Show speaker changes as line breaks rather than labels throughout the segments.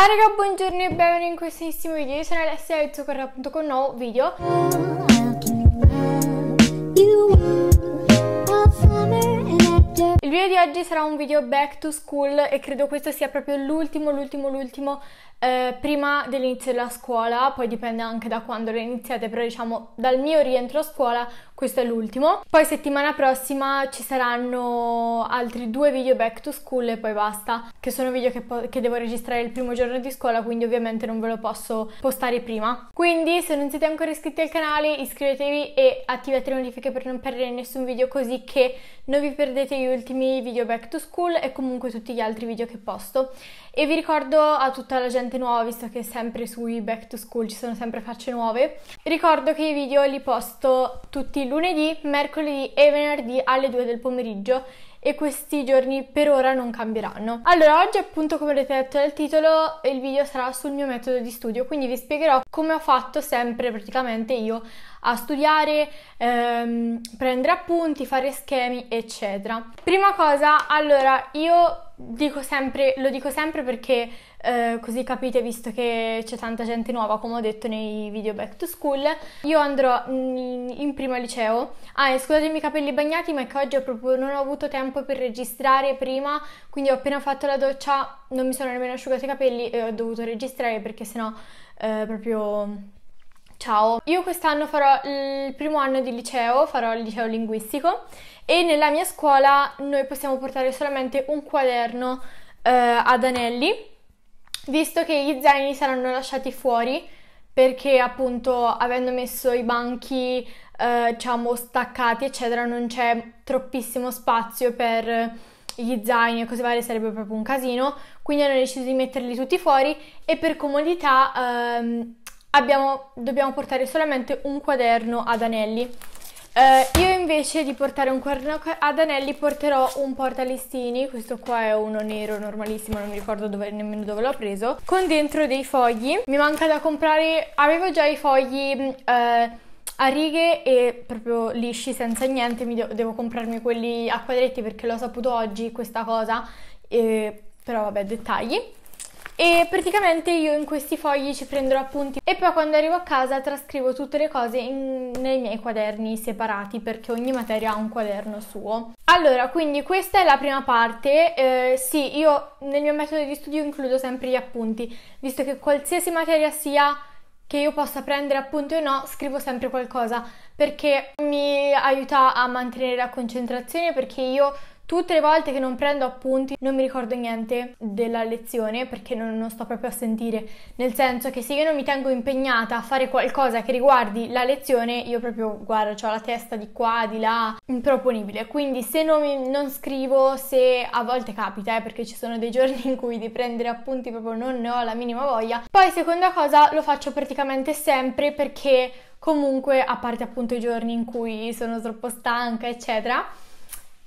Ah raga, buongiorno e benvenuti in questissimo video, io sono Alessia e sono appunto con un nuovo video you, il video di oggi sarà un video back to school e credo questo sia proprio l'ultimo, l'ultimo, l'ultimo eh, prima dell'inizio della scuola, poi dipende anche da quando lo iniziate, però diciamo dal mio rientro a scuola questo è l'ultimo. Poi settimana prossima ci saranno altri due video back to school e poi basta, che sono video che, che devo registrare il primo giorno di scuola, quindi ovviamente non ve lo posso postare prima. Quindi se non siete ancora iscritti al canale iscrivetevi e attivate le notifiche per non perdere nessun video così che non vi perdete gli ultimi miei video back to school e comunque tutti gli altri video che posto. E vi ricordo a tutta la gente nuova, visto che sempre sui back to school ci sono sempre facce nuove, ricordo che i video li posto tutti lunedì, mercoledì e venerdì alle 2 del pomeriggio e questi giorni per ora non cambieranno. Allora, oggi appunto come avete detto dal titolo, il video sarà sul mio metodo di studio, quindi vi spiegherò come ho fatto sempre praticamente io a studiare, ehm, prendere appunti, fare schemi, eccetera. Prima cosa, allora, io dico sempre, lo dico sempre perché eh, così capite, visto che c'è tanta gente nuova, come ho detto nei video back to school, io andrò in, in prima liceo. Ah, scusatemi i capelli bagnati, ma è che oggi ho proprio, non ho avuto tempo per registrare prima, quindi ho appena fatto la doccia, non mi sono nemmeno asciugato i capelli e ho dovuto registrare perché sennò eh, proprio Ciao, io quest'anno farò il primo anno di liceo, farò il liceo linguistico e nella mia scuola noi possiamo portare solamente un quaderno eh, ad anelli, visto che gli zaini saranno lasciati fuori perché appunto avendo messo i banchi eh, diciamo staccati eccetera non c'è troppissimo spazio per gli zaini e cose varie sarebbe proprio un casino quindi hanno deciso di metterli tutti fuori e per comodità ehm, abbiamo, dobbiamo portare solamente un quaderno ad anelli. Eh, io invece di portare un quaderno ad anelli porterò un portalistini, questo qua è uno nero normalissimo, non mi ricordo dove, nemmeno dove l'ho preso, con dentro dei fogli. Mi manca da comprare, avevo già i fogli... Mm, eh, a righe e proprio lisci senza niente, mi de devo comprarmi quelli a quadretti perché l'ho saputo oggi questa cosa, e... Eh, però vabbè dettagli e praticamente io in questi fogli ci prenderò appunti e poi quando arrivo a casa trascrivo tutte le cose in, nei miei quaderni separati perché ogni materia ha un quaderno suo. Allora, quindi questa è la prima parte. Eh, sì, io nel mio metodo di studio includo sempre gli appunti, visto che qualsiasi materia sia che io possa prendere appunti o no, scrivo sempre qualcosa perché mi aiuta a mantenere la concentrazione perché io Tutte le volte che non prendo appunti non mi ricordo niente della lezione perché non, non, sto proprio a sentire, nel senso che se io non mi tengo impegnata a fare qualcosa che riguardi la lezione, io proprio guardo, ho la testa di qua, di là, improponibile. Quindi se non, mi, non scrivo, se a volte capita, eh, perché ci sono dei giorni in cui di prendere appunti proprio non ne ho la minima voglia. Poi seconda cosa lo faccio praticamente sempre perché comunque, a parte appunto i giorni in cui sono troppo stanca, eccetera,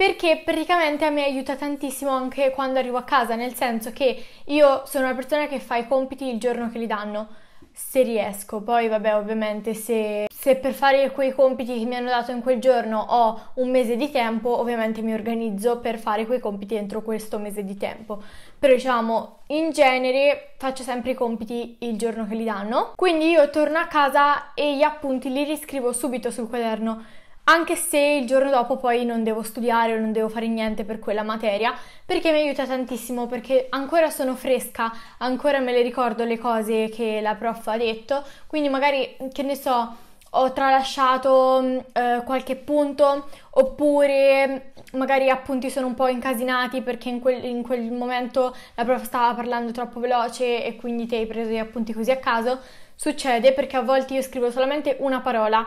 perché praticamente a me aiuta tantissimo anche quando arrivo a casa, nel senso che io sono una persona che fa i compiti il giorno che li danno, se riesco, poi vabbè ovviamente se, se per fare quei compiti che mi hanno dato in quel giorno ho un mese di tempo, ovviamente mi organizzo per fare quei compiti entro questo mese di tempo, però diciamo in genere faccio sempre i compiti il giorno che li danno, quindi io torno a casa e gli appunti li riscrivo subito sul quaderno anche se il giorno dopo poi non devo studiare o non devo fare niente per quella materia, perché mi aiuta tantissimo, perché ancora sono fresca, ancora me le ricordo le cose che la prof ha detto, quindi magari, che ne so, ho tralasciato mm, eh, qualche punto oppure mm, magari appunti sono un po' incasinati perché in quel, in quel momento la prof stava parlando troppo veloce e quindi ti hai preso gli appunti così a caso. Succede perché a volte io scrivo solamente una parola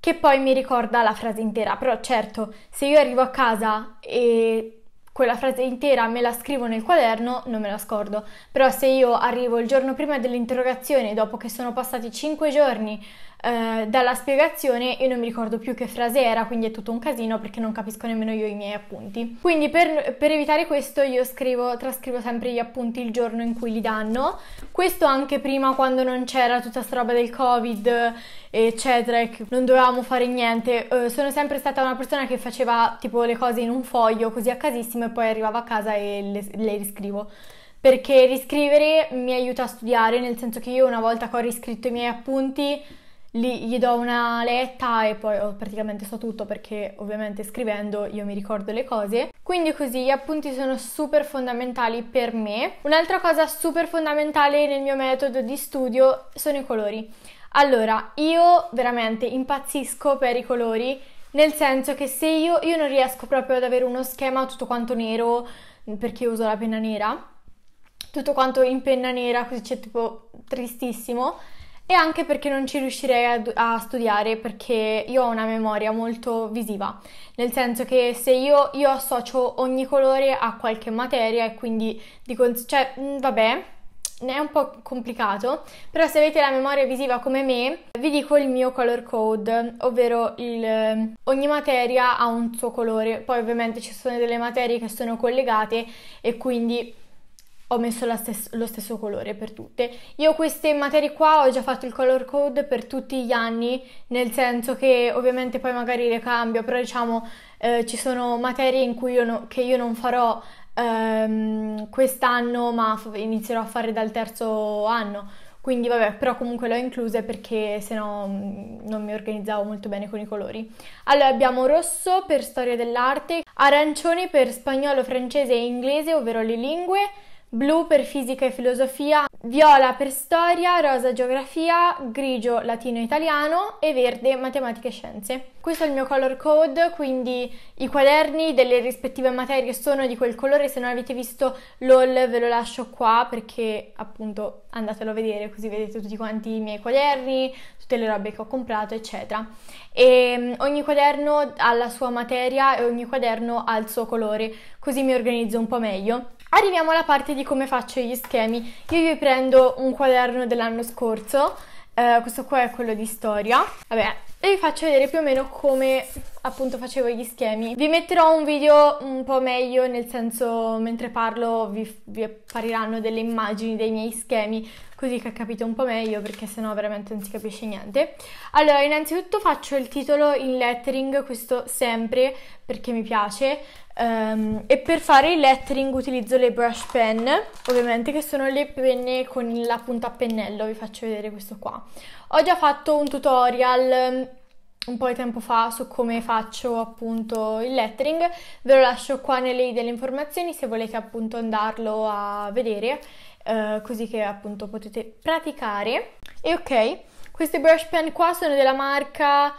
che poi mi ricorda la frase intera. Però certo, se io arrivo a casa e quella frase intera me la scrivo nel quaderno, non me la scordo. Però se io arrivo il giorno prima dell'interrogazione, dopo che sono passati 5 giorni eh, dalla spiegazione e non mi ricordo più che frase era, quindi è tutto un casino perché non capisco nemmeno io i miei appunti. Quindi per, per evitare questo io scrivo, trascrivo sempre gli appunti il giorno in cui li danno, questo anche prima quando non c'era tutta sta roba del covid eccetera e che non dovevamo fare niente, eh, sono sempre stata una persona che faceva tipo le cose in un foglio così a casissimo e poi arrivavo a casa e le, le riscrivo perché riscrivere mi aiuta a studiare, nel senso che io una volta che ho riscritto i miei appunti Lì gli do una letta e poi ho oh, praticamente so tutto perché ovviamente scrivendo io mi ricordo le cose. Quindi così gli appunti sono super fondamentali per me. Un'altra cosa super fondamentale nel mio metodo di studio sono i colori. Allora, io veramente impazzisco per i colori, nel senso che se io, io non riesco proprio ad avere uno schema tutto quanto nero, perché uso la penna nera, tutto quanto in penna nera, così c'è tipo tristissimo e anche perché non ci riuscirei a, a, studiare perché io ho una memoria molto visiva, nel senso che se io, io associo ogni colore a qualche materia e quindi dico, cioè, mh, mm, vabbè, è un po' complicato, però se avete la memoria visiva come me, vi dico il mio color code, ovvero il, ogni materia ha un suo colore, poi ovviamente ci sono delle materie che sono collegate e quindi ho messo stes- lo stesso colore per tutte. Io queste materie qua ho già fatto il color code per tutti gli anni, nel senso che ovviamente poi magari le cambio, però diciamo eh, ci sono materie in cui io no- che io non farò ehm, quest'anno, ma f- inizierò a fare dal terzo anno. Quindi vabbè, però comunque le ho incluse perché sennò mm, non mi organizzavo molto bene con i colori. Allora abbiamo rosso per storia dell'arte, arancione per spagnolo, francese e inglese, ovvero le lingue, blu per fisica e filosofia, viola per storia, rosa geografia, grigio latino italiano e verde matematica e scienze. Questo è il mio color code, quindi i quaderni delle rispettive materie sono di quel colore, se non avete visto l'all ve lo lascio qua perché appunto andatelo a vedere così vedete tutti quanti i miei quaderni, tutte le robe che ho comprato eccetera. E mm, ogni quaderno ha la sua materia e ogni quaderno ha il suo colore, così mi organizzo un po' meglio. Arriviamo alla parte di come faccio gli schemi. Io vi prendo un quaderno dell'anno scorso, eh, questo qua è quello di storia, vabbè, e vi faccio vedere più o meno come appunto facevo gli schemi. Vi metterò un video un po' meglio, nel senso mentre parlo vi, vi appariranno delle immagini dei miei schemi, così che capite un po' meglio perché sennò veramente non si capisce niente. Allora, innanzitutto faccio il titolo in lettering, questo sempre perché mi piace, um, e per fare il lettering utilizzo le brush pen, ovviamente che sono le penne con la punta a pennello, vi faccio vedere questo qua. Ho già fatto un tutorial un po' di tempo fa su come faccio appunto il lettering, ve lo lascio qua nelle i delle informazioni se volete appunto andarlo a vedere, eh, così che appunto potete praticare. E ok, questi brush pen qua sono della marca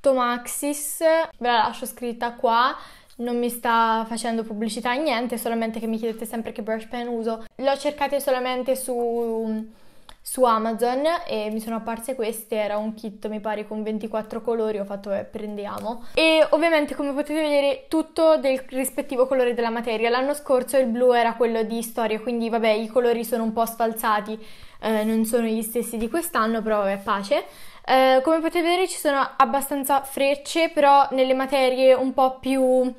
Tomaxis, ve la lascio scritta qua, non mi sta facendo pubblicità niente, solamente che mi chiedete sempre che brush pen uso. L'ho cercate solamente su su Amazon e mi sono apparse queste, era un kit mi pare con 24 colori, ho fatto eh, prendiamo e ovviamente come potete vedere tutto del rispettivo colore della materia, l'anno scorso il blu era quello di storia quindi vabbè i colori sono un po' sfalsati, eh, non sono gli stessi di quest'anno però è pace. Eh, come potete vedere ci sono abbastanza frecce però nelle materie un po' più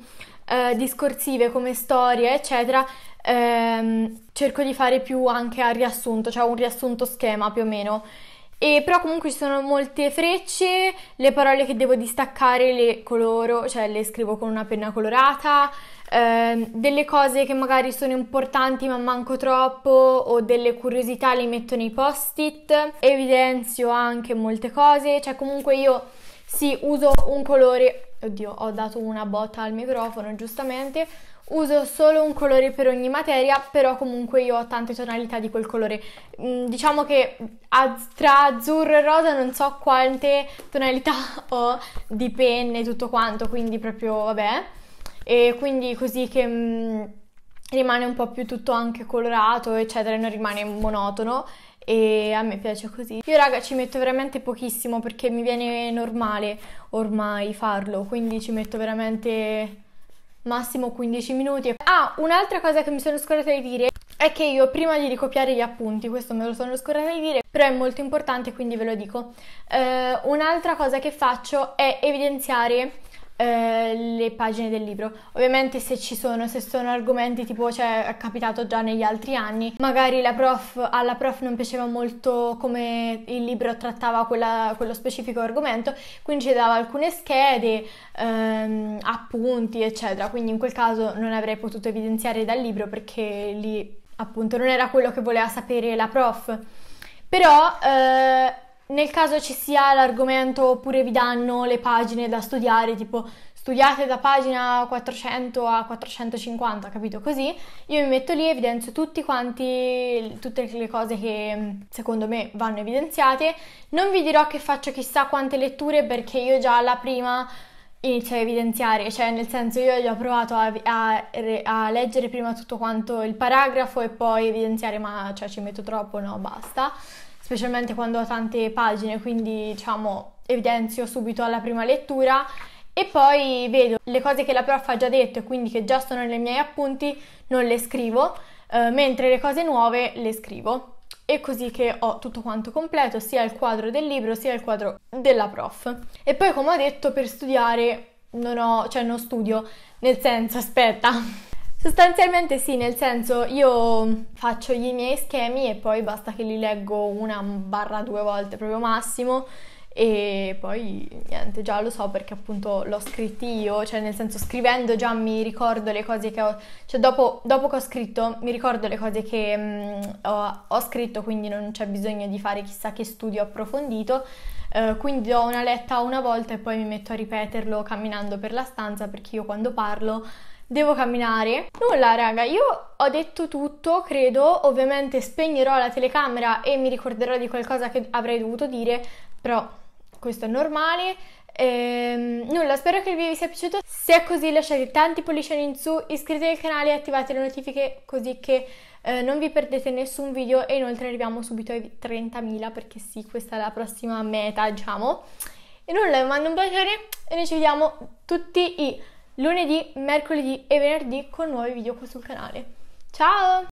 eh, discorsive come storie, eccetera, ehm, cerco di fare più anche a riassunto, cioè un riassunto schema più o meno. E però comunque ci sono molte frecce, le parole che devo distaccare le coloro, cioè le scrivo con una penna colorata, ehm, delle cose che magari sono importanti ma manco troppo o delle curiosità le metto nei post-it, evidenzio anche molte cose, cioè comunque io sì uso un colore oddio, ho dato una botta al microfono, giustamente. Uso solo un colore per ogni materia, però comunque io ho tante tonalità di quel colore. Mm, diciamo che tra azzurro e rosa non so quante tonalità ho di penne e tutto quanto, quindi proprio vabbè. E quindi così che mh, mm, rimane un po' più tutto anche colorato, eccetera, non rimane monotono e a me piace così. Io raga ci metto veramente pochissimo perché mi viene normale ormai farlo, quindi ci metto veramente massimo 15 minuti. Ah, un'altra cosa che mi sono scordata di dire è che io prima di ricopiare gli appunti, questo me lo sono scordata di dire, però è molto importante quindi ve lo dico. Eh, un'altra cosa che faccio è evidenziare eh, le pagine del libro. Ovviamente se ci sono, se sono argomenti tipo, cioè è capitato già negli altri anni, magari prof, alla prof non piaceva molto come il libro trattava quella, quello specifico argomento, quindi ci dava alcune schede, ehm, appunti, eccetera. Quindi in quel caso non avrei potuto evidenziare dal libro perché lì appunto non era quello che voleva sapere la prof. Però eh, nel caso ci sia l'argomento oppure vi danno le pagine da studiare, tipo studiate da pagina 400 a 450, capito? Così io mi metto lì e evidenzio tutti quanti, tutte le cose che mm, secondo me vanno evidenziate. Non vi dirò che faccio chissà quante letture perché io già alla prima inizio a evidenziare, cioè nel senso io ho già provato a, a, a leggere prima tutto quanto il paragrafo e poi evidenziare, ma cioè ci metto troppo, no, basta specialmente quando ho tante pagine, quindi diciamo evidenzio subito alla prima lettura e poi vedo le cose che la prof ha già detto e quindi che già sono nei miei appunti non le scrivo, eh, mentre le cose nuove le scrivo. E così che ho tutto quanto completo, sia il quadro del libro sia il quadro della prof. E poi, come ho detto, per studiare non ho, cioè non studio, nel senso, aspetta, Sostanzialmente sì, nel senso io faccio i miei schemi e poi basta che li leggo una barra due volte proprio massimo e poi niente, già lo so perché appunto l'ho scritto io, cioè nel senso scrivendo già mi ricordo le cose che ho, cioè dopo, dopo che ho scritto mi ricordo le cose che mh, mm, ho, ho, scritto, quindi non c'è bisogno di fare chissà che studio approfondito, eh, quindi do una letta una volta e poi mi metto a ripeterlo camminando per la stanza perché io quando parlo devo camminare. Nulla, raga, io ho detto tutto, credo. Ovviamente spegnerò la telecamera e mi ricorderò di qualcosa che avrei dovuto dire, però questo è normale. Ehm, nulla, spero che il video vi sia piaciuto. Se è così, lasciate tanti pollicioni in su, iscrivetevi al canale e attivate le notifiche così che eh, non vi perdete nessun video. E inoltre arriviamo subito ai 30.000 perché sì, questa è la prossima meta, diciamo. E nulla, vi mando un bacione e noi ci vediamo tutti i lunedì, mercoledì e venerdì con nuovi video qui sul canale. Ciao!